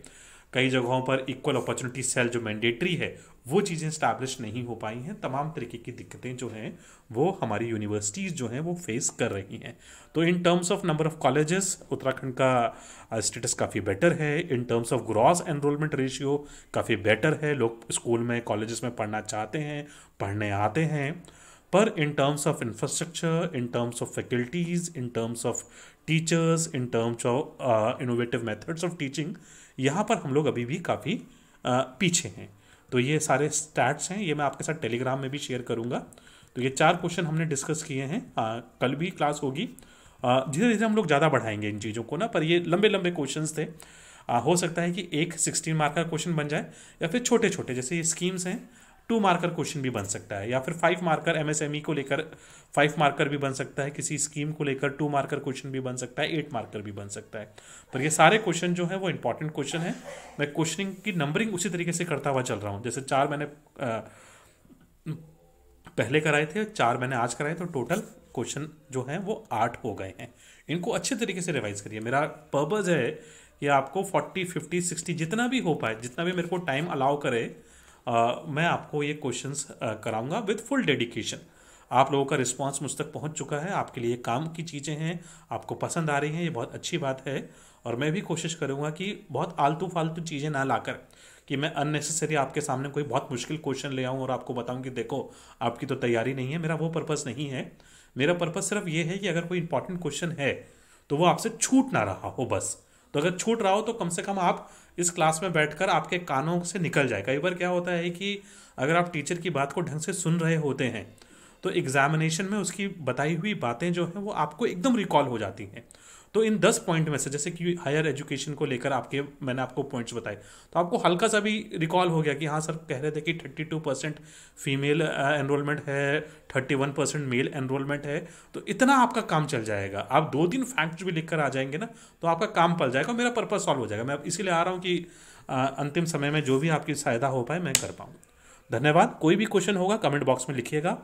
कई जगहों पर इक्वल अपॉर्चुनिटी सेल जो मैंडेटरी है वो चीज़ें इस्टेब्लिश नहीं हो पाई हैं तमाम तरीके की दिक्कतें जो हैं वो हमारी यूनिवर्सिटीज़ जो हैं वो फेस कर रही हैं तो in terms of number of colleges Uttarakhand का स्टेटस काफ़ी बेटर है in terms of gross enrolment ratio काफ़ी बेटर है लोग स्कूल में कॉलेज में पढ़ना चाहते हैं पढ़ने आते हैं पर in terms of infrastructure in terms of faculties in terms of teachers in terms of innovative methods of teaching यहाँ पर हम लोग अभी भी काफ़ी uh, पीछे हैं तो ये सारे स्टैट्स हैं ये मैं आपके साथ टेलीग्राम में भी शेयर करूँगा तो ये चार क्वेश्चन हमने डिस्कस किए हैं आ, uh, कल भी क्लास होगी uh, धीरे धीरे हम लोग ज़्यादा बढ़ाएंगे इन चीज़ों को ना पर ये लंबे लंबे क्वेश्चन थे आ, हो सकता है कि एक सिक्सटीन मार्क का क्वेश्चन बन जाए या फिर छोटे छोटे जैसे ये स्कीम्स हैं टू मार्कर क्वेश्चन भी बन सकता है या फिर फाइव मार्कर एमएसएमई e को लेकर फाइव मार्कर भी बन सकता है किसी स्कीम को लेकर टू मार्कर क्वेश्चन भी बन सकता है एट मार्कर भी बन सकता है पर ये सारे क्वेश्चन जो है वो इंपॉर्टेंट क्वेश्चन है मैं क्वेश्चनिंग की नंबरिंग उसी तरीके से करता हुआ चल रहा हूँ जैसे चार मैंने आ, पहले कराए थे चार मैंने आज कराए तो टोटल क्वेश्चन जो है वो आठ हो गए हैं इनको अच्छे तरीके से रिवाइज करिए मेरा पर्पज़ है कि आपको फोर्टी फिफ्टी सिक्सटी जितना भी हो पाए जितना भी मेरे को टाइम अलाउ करे मैं आपको ये क्वेश्चन कराऊंगा विद फुल डेडिकेशन आप लोगों का रिस्पॉन्स मुझ तक पहुंच चुका है आपके लिए काम की चीज़ें हैं आपको पसंद आ रही हैं ये बहुत अच्छी बात है और मैं भी कोशिश करूंगा कि बहुत आलतू फालतू चीज़ें ना लाकर कि मैं अननेसेसरी आपके सामने कोई बहुत मुश्किल क्वेश्चन ले आऊँ और आपको बताऊँ कि देखो आपकी तो तैयारी नहीं है मेरा वो पर्पज़ नहीं है मेरा पर्पज़ सिर्फ ये है कि अगर कोई इंपॉर्टेंट क्वेश्चन है तो वो आपसे छूट ना रहा हो बस तो अगर छूट रहा हो तो कम से कम आप इस क्लास में बैठकर आपके कानों से निकल जाए कई बार क्या होता है कि अगर आप टीचर की बात को ढंग से सुन रहे होते हैं तो एग्जामिनेशन में उसकी बताई हुई बातें जो हैं वो आपको एकदम रिकॉल हो जाती हैं तो इन दस पॉइंट में से जैसे कि हायर एजुकेशन को लेकर आपके मैंने आपको पॉइंट्स बताए तो आपको हल्का सा भी रिकॉल हो गया कि हाँ सर कह रहे थे कि thirty two percent female enrolment है thirty one percent male enrolment है तो इतना आपका काम चल जाएगा आप दो दिन फैक्ट्स भी लिख कर आ जाएंगे ना तो आपका काम पल जाएगा मेरा पर्पज सॉल्व हो जाएगा मैं इसीलिए आ रहा हूँ कि अंतिम समय में जो भी आपकी सहायता हो पाए मैं कर पाऊँ धन्यवाद कोई भी क्वेश्चन होगा कमेंट बॉक्स में लिखिएगा